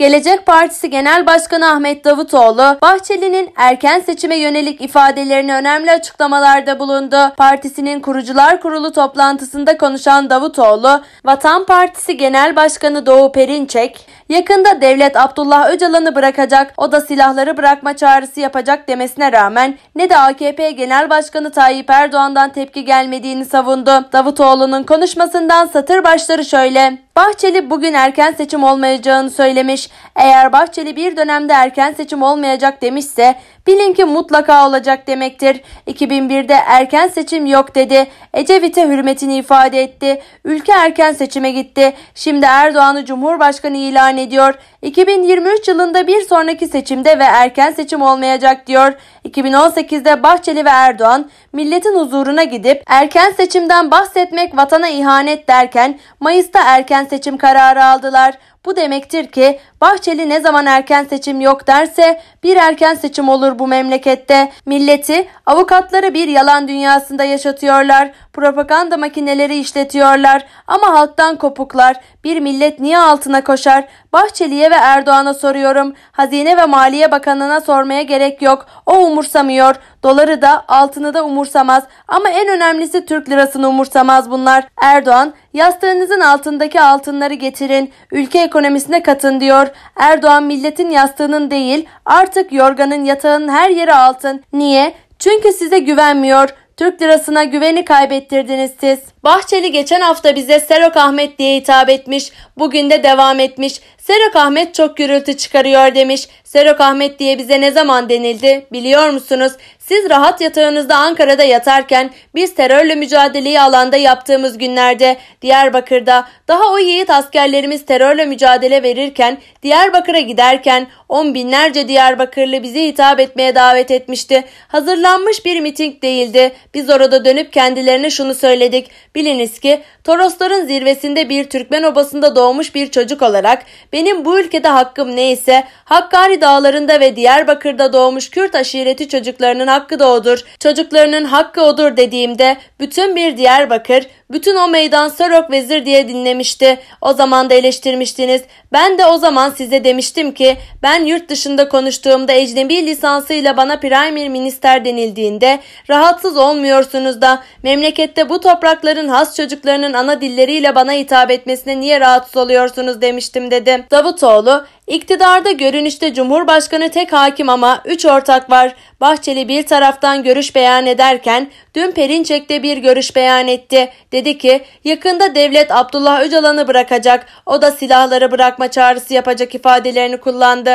Gelecek Partisi Genel Başkanı Ahmet Davutoğlu, Bahçeli'nin erken seçime yönelik ifadelerini önemli açıklamalarda bulundu. Partisinin Kurucular Kurulu toplantısında konuşan Davutoğlu, Vatan Partisi Genel Başkanı Doğu Perinçek, Yakında devlet Abdullah Öcalan'ı bırakacak, o da silahları bırakma çağrısı yapacak demesine rağmen ne de AKP Genel Başkanı Tayyip Erdoğan'dan tepki gelmediğini savundu. Davutoğlu'nun konuşmasından satır başları şöyle. Bahçeli bugün erken seçim olmayacağını söylemiş. Eğer Bahçeli bir dönemde erken seçim olmayacak demişse Bilin ki mutlaka olacak demektir. 2001'de erken seçim yok dedi. Ecevit'e hürmetini ifade etti. Ülke erken seçime gitti. Şimdi Erdoğan'ı Cumhurbaşkanı ilan ediyor. 2023 yılında bir sonraki seçimde ve erken seçim olmayacak diyor. 2018'de Bahçeli ve Erdoğan milletin huzuruna gidip erken seçimden bahsetmek vatana ihanet derken Mayıs'ta erken seçim kararı aldılar. Bu demektir ki Bahçeli ne zaman erken seçim yok derse bir erken seçim olur bu memlekette. Milleti avukatları bir yalan dünyasında yaşatıyorlar. Propaganda makineleri işletiyorlar ama halktan kopuklar. Bir millet niye altına koşar? Bahçeli'ye ve Erdoğan'a soruyorum. Hazine ve Maliye Bakanı'na sormaya gerek yok. O umursamıyor. Doları da altını da umursamaz. Ama en önemlisi Türk lirasını umursamaz bunlar. Erdoğan Yastığınızın altındaki altınları getirin, ülke ekonomisine katın diyor. Erdoğan milletin yastığının değil, artık yorganın yatağının her yeri altın. Niye? Çünkü size güvenmiyor. Türk lirasına güveni kaybettirdiniz siz. Bahçeli geçen hafta bize Serok Ahmet diye hitap etmiş. Bugün de devam etmiş. Serok Ahmet çok gürültü çıkarıyor demiş. Serok Ahmet diye bize ne zaman denildi biliyor musunuz? Siz rahat yatağınızda Ankara'da yatarken biz terörle mücadeleyi alanda yaptığımız günlerde Diyarbakır'da daha o yiğit askerlerimiz terörle mücadele verirken Diyarbakır'a giderken on binlerce Diyarbakırlı bizi hitap etmeye davet etmişti. Hazırlanmış bir miting değildi. Biz orada dönüp kendilerine şunu söyledik. Biliniz ki Torosların zirvesinde bir Türkmen obasında doğmuş bir çocuk olarak benim benim bu ülkede hakkım neyse Hakkari dağlarında ve Diyarbakır'da doğmuş Kürt aşireti çocuklarının hakkı da odur. Çocuklarının hakkı odur dediğimde bütün bir Diyarbakır, bütün o meydan sarok Vezir diye dinlemişti. O zaman da eleştirmiştiniz. Ben de o zaman size demiştim ki ben yurt dışında konuştuğumda ecnebi lisansıyla bana Premier Minister denildiğinde rahatsız olmuyorsunuz da memlekette bu toprakların has çocuklarının ana dilleriyle bana hitap etmesine niye rahatsız oluyorsunuz demiştim dedi. Davutoğlu İktidarda görünüşte Cumhurbaşkanı tek hakim ama 3 ortak var. Bahçeli bir taraftan görüş beyan ederken dün Perinçek'te bir görüş beyan etti. Dedi dedi ki yakında devlet Abdullah Öcalan'ı bırakacak o da silahları bırakma çağrısı yapacak ifadelerini kullandı.